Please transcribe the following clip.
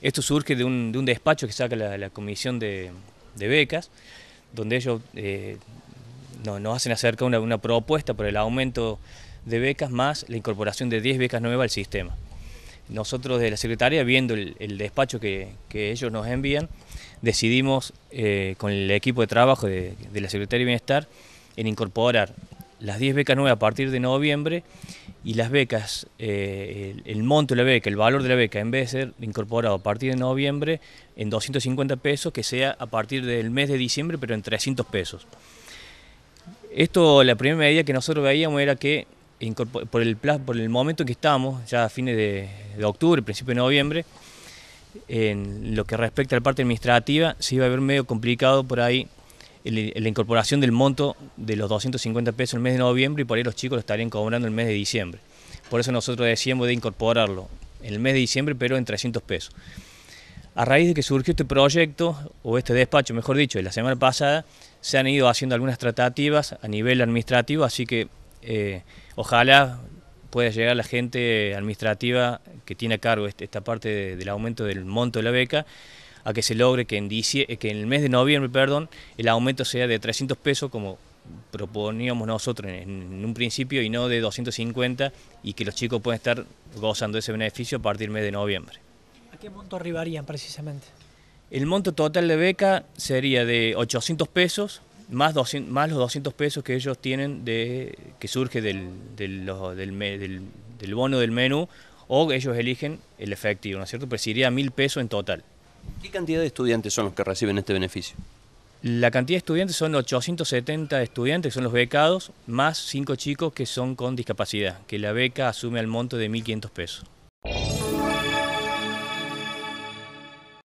Esto surge de un, despacho que saca la, comisión de, becas, donde ellos eh, nos hacen acerca una, una propuesta por el aumento de becas más la incorporación de 10 becas nuevas al sistema. Nosotros de la Secretaría, viendo el, despacho que, ellos nos envían, decidimos eh, con el equipo de trabajo de, de la Secretaría de Bienestar en incorporar las 10 becas nuevas a partir de noviembre y las becas, eh, el, monto de la beca, el valor de la beca, en vez de ser incorporado a partir de noviembre en 250 pesos, que sea a partir del mes de diciembre, pero en 300 pesos. Esto, la primera medida que nosotros veíamos era que por el, por el momento que estamos, ya a fines de, de octubre, principio de noviembre, en lo que respecta a la parte administrativa, se iba a ver medio complicado por ahí la incorporación del monto de los 250 pesos el mes de noviembre y por ahí los chicos lo estarían cobrando el mes de diciembre. Por eso nosotros decíamos de incorporarlo en el mes de diciembre, pero en 300 pesos. A raíz de que surgió este proyecto, o este despacho, mejor dicho, de la semana pasada, se han ido haciendo algunas tratativas a nivel administrativo, así que eh, ojalá pueda llegar la gente administrativa que tiene a cargo este, esta parte del aumento del monto de la beca a que se logre que en, eh, que en el mes de noviembre perdón, el aumento sea de 300 pesos como proponíamos nosotros en, un principio y no de 250 y que los chicos puedan estar gozando ese beneficio a partir del mes de noviembre. ¿A qué monto arribarían precisamente? El monto total de beca sería de 800 pesos más, más los 200 pesos que ellos tienen de que surge del, del, bono del menú o ellos eligen el efectivo, ¿no es cierto? Pero pues sería mil pesos en total. ¿Qué cantidad de estudiantes son los que reciben este beneficio? La cantidad de estudiantes son 870 estudiantes, que son los becados, más 5 chicos que son con discapacidad, que la beca asume al monto de 1.500 pesos.